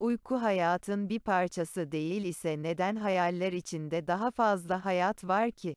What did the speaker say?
Uyku hayatın bir parçası değil ise neden hayaller içinde daha fazla hayat var ki?